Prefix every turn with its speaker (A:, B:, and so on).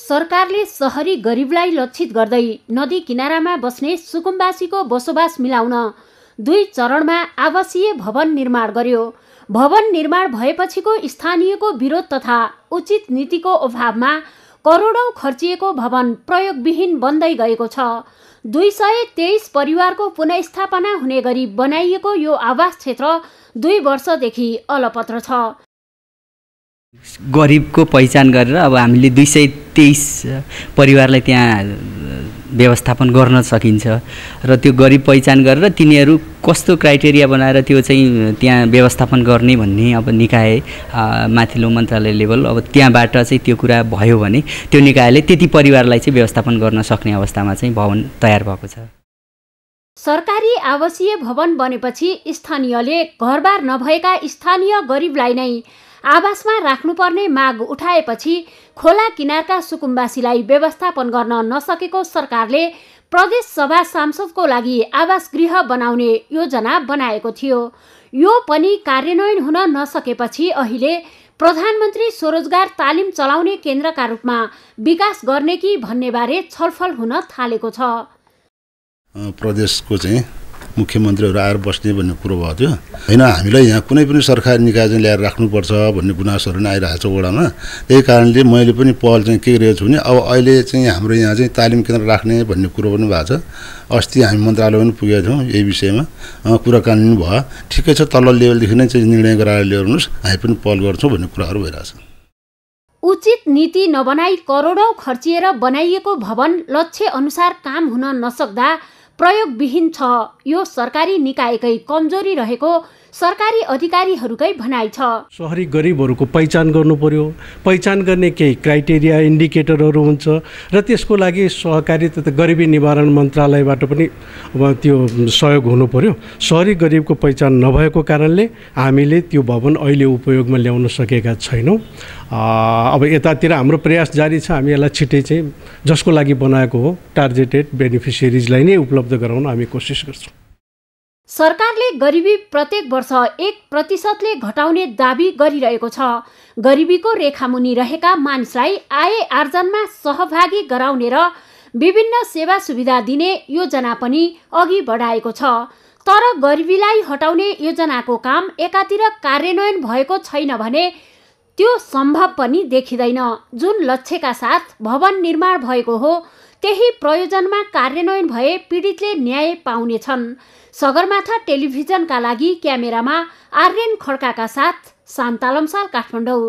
A: सरकारले सहरी गरिबलाई लक्षित गर्दै नदी किनारामा बस्ने सुकुम्बासीको बसोबास मिलाउन दुई चरणमा आवासीय भवन निर्माण गर्यो भवन निर्माण भएपछिको स्थानीयको विरोध तथा उचित नीतिको अभावमा करोडौँ खर्चिएको भवन प्रयोगविहीन बन्दै गएको छ दुई सय तेइस परिवारको पुनस्थापना हुने गरी बनाइएको यो आवास क्षेत्र दुई वर्षदेखि अलपत्र छ
B: गरिबको पहिचान गरेर अब हामीले दुई सय तेइस परिवारलाई त्यहाँ व्यवस्थापन गर्न सकिन्छ र त्यो गरिब पहिचान गरेर तिनीहरू कस्तो क्राइटेरिया बनाएर त्यो चाहिँ त्यहाँ व्यवस्थापन गर्ने भन्ने अब निकाय माथिल्लो मन्त्रालय लेभल अब त्यहाँबाट चाहिँ त्यो कुरा भयो भने त्यो निकायले त्यति परिवारलाई चाहिँ व्यवस्थापन गर्न सक्ने अवस्थामा चाहिँ भवन तयार भएको छ
A: सरकारी आवासीय भवन बनेपछि स्थानीयले घरबार नभएका स्थानीय गरिबलाई नै आवासमा राख्नुपर्ने माग उठाएपछि खोला किनारका सुकुम्बासीलाई व्यवस्थापन गर्न नसकेको सरकारले प्रदेश सभा सांसदको लागि आवास गृह बनाउने योजना बनाएको थियो यो पनि कार्यान्वयन हुन नसकेपछि अहिले प्रधानमन्त्री स्वरोजगार तालिम चलाउने केन्द्रका रूपमा विकास गर्ने कि भन्नेबारे छलफल हुन थालेको छ
C: प्रदेशको चाहिँ मुख्यमन्त्रीहरू आएर बस्ने भन्ने कुरो भएको थियो होइन हामीलाई यहाँ कुनै पनि सरकारी निकाय चाहिँ ल्याएर राख्नुपर्छ भन्ने गुनासोहरू नै आइरहेको छ वडामा त्यही कारणले मैले पनि पहल चाहिँ के गरेको छु भने अब अहिले चाहिँ हाम्रो यहाँ चाहिँ तालिम केन्द्र राख्ने भन्ने कुरो पनि भएको छ अस्ति हामी मन्त्रालय पनि पुगेका थियौँ यही विषयमा कुराकानी पनि भयो ठिकै छ तल लेभलदेखि नै चाहिँ निर्णय गराएर ल्याउनुहोस् हामी पनि पहल गर्छौँ भन्ने कुराहरू भइरहेछ
A: उचित नीति नबनाई करोडौँ खर्चिएर बनाइएको भवन लक्ष्य अनुसार काम हुन नसक्दा प्रयोगविहीन छ यो सरकारी निकायकै कमजोरी रहेको सरकारी अधिकारीहरूकै भनाइ छ
D: सहरी गरिबहरूको पहिचान गर्नु पर्यो पहिचान गर्ने केही क्राइटेरिया इन्डिकेटरहरू हुन्छ र त्यसको लागि सहकारी तथा गरिबी निवारण मन्त्रालयबाट पनि अब त्यो सहयोग हुनु पर्यो सहरी गरिबको पहिचान नभएको कारणले हामीले त्यो भवन अहिले उपयोगमा ल्याउन सकेका छैनौँ अब यतातिर हाम्रो प्रयास जारी छ हामी यसलाई छिट्टै चाहिँ जसको लागि बनाएको हो टार्गेटेड बेनिफिसियरिजलाई नै उपलब्ध गराउन हामी कोसिस गर्छौँ
A: सरकारले गरिबी प्रत्येक वर्ष एक प्रतिशतले घटाउने दावी गरिरहेको छ गरिबीको रेखा मुनि रहेका मानिसलाई आय आर्जनमा सहभागी गराउने र विभिन्न सेवा सुविधा दिने योजना पनि अघि बढाएको छ तर गरिबीलाई हटाउने योजनाको काम एकातिर कार्यान्वयन भएको छैन भने त्यो सम्भव पनि देखिँदैन जुन लक्ष्यका साथ भवन निर्माण भएको हो त्यही प्रयोजनमा कार्यान्वयन भए पीडितले न्याय पाउनेछन् सगरमाथा टेलिभिजनका लागि क्यामेरामा आर्यन खड्काका साथ शान्तालमसाल काठमाडौँ